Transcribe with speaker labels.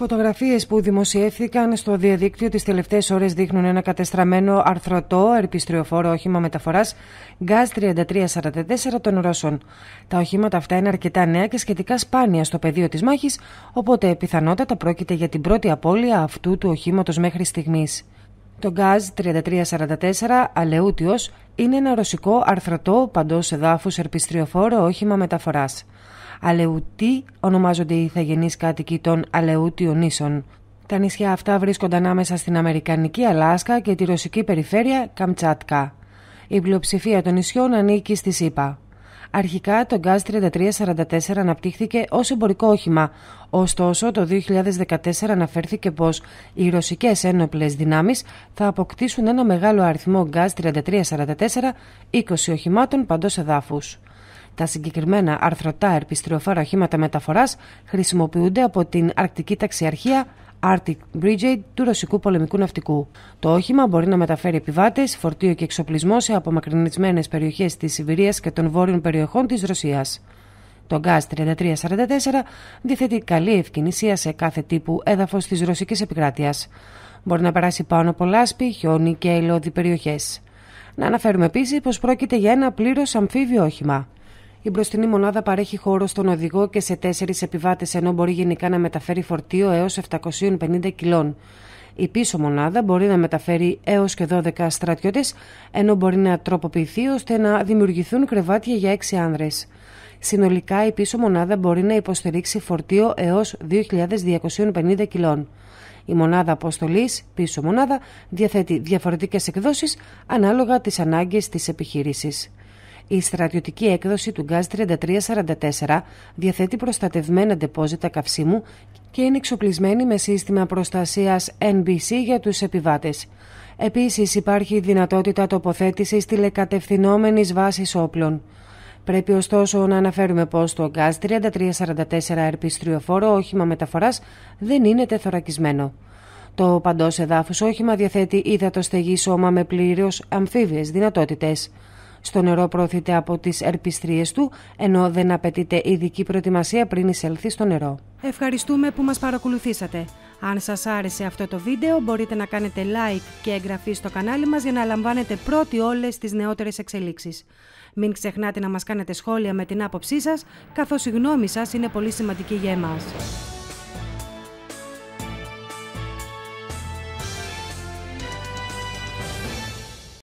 Speaker 1: Φωτογραφίες που δημοσιεύθηκαν στο διαδίκτυο τις τελευταίες ώρες δείχνουν ένα κατεστραμμένο αρθρωτό ερπιστριοφόρο όχημα μεταφοράς ΓΑΣ 3344 των Ρώσων. Τα οχήματα αυτά είναι αρκετά νέα και σχετικά σπάνια στο πεδίο της μάχης, οπότε πιθανότατα πρόκειται για την πρώτη απώλεια αυτού του οχήματος μέχρι στιγμής. Το ΓΑΖ 3344 Αλεούτιος είναι ένα ρωσικό αρθρωτό παντός εδάφους ερπιστριοφόρο όχημα μεταφοράς. Αλεούτί ονομάζονται οι ηθαγενείς κάτοικοι των Αλεούτιων νήσων. Τα νησιά αυτά βρίσκονται ανάμεσα στην Αμερικανική Αλάσκα και τη ρωσική περιφέρεια Καμτσάτκα. Η πλειοψηφία των νησιών ανήκει στη ΣΥΠΑ. Αρχικά το ΓΑΣ 3344 αναπτύχθηκε ως εμπορικό όχημα. Ωστόσο, το 2014 αναφέρθηκε πως οι ρωσικές ένοπλες δυνάμεις θα αποκτήσουν ένα μεγάλο αριθμό ΓΑΣ 3344, 20 οχημάτων παντός εδάφους. Τα συγκεκριμένα αρθρωτά ερπιστριοφόρα οχήματα μεταφοράς χρησιμοποιούνται από την Αρκτική Ταξιαρχία Arctic Brigade του Ρωσικού Πολεμικού Ναυτικού. Το όχημα μπορεί να μεταφέρει επιβάτες, φορτίο και εξοπλισμό σε απομακρυνισμένες περιοχές της Σιβηρίας και των βόρειων περιοχών της Ρωσίας. Το ΓΑΣ 3344 διθέτει καλή ευκαινησία σε κάθε τύπου έδαφος της ρωσικής επικράτειας. Μπορεί να περάσει πάνω από λάσπη, χιόνι και ελαιόδη περιοχές. Να αναφέρουμε επίσης πως πρόκειται για ένα πλήρως αμφίβιο όχημα. Η μπροστινή μονάδα παρέχει χώρο στον οδηγό και σε τέσσερις επιβάτες, ενώ μπορεί γενικά να μεταφέρει φορτίο έως 750 κιλών. Η πίσω μονάδα μπορεί να μεταφέρει έως και 12 στρατιώτες, ενώ μπορεί να τροποποιηθεί ώστε να δημιουργηθούν κρεβάτια για έξι άνδρες. Συνολικά η πίσω μονάδα μπορεί να υποστηρίξει φορτίο έως 2.250 κιλών. Η μονάδα αποστολής, πίσω μονάδα, διαθέτει διαφορετικές εκδόσεις ανάλογα τις ανάγκες της επιχείρησης η στρατιωτική έκδοση του ΓΑΣ 3344 διαθέτει προστατευμένα ντεπόζιτα καυσίμου και είναι εξοπλισμένη με σύστημα προστασίας NBC για τους επιβάτες. Επίσης υπάρχει δυνατότητα τοποθέτησης τηλεκατευθυνόμενης βάσης όπλων. Πρέπει ωστόσο να αναφέρουμε πως το ΓΑΣ 3344 ερπιστριοφόρο όχημα μεταφοράς δεν είναι τεθωρακισμένο. Το παντός εδάφου όχημα διαθέτει υδατοστεγή στεγή σώμα με πλήρως αμφίβιες δυνατότητες. Στο νερό προωθείται από τις ερπιστρίες του, ενώ δεν απαιτείται ειδική προετοιμασία πριν εισέλθει στο νερό. Ευχαριστούμε που μας παρακολουθήσατε. Αν σας άρεσε αυτό το βίντεο μπορείτε να κάνετε like και εγγραφή στο κανάλι μας για να λαμβάνετε πρώτοι όλες τις νεότερες εξελίξεις. Μην ξεχνάτε να μας κάνετε σχόλια με την άποψή σας, καθώς η γνώμη είναι πολύ σημαντική για εμάς.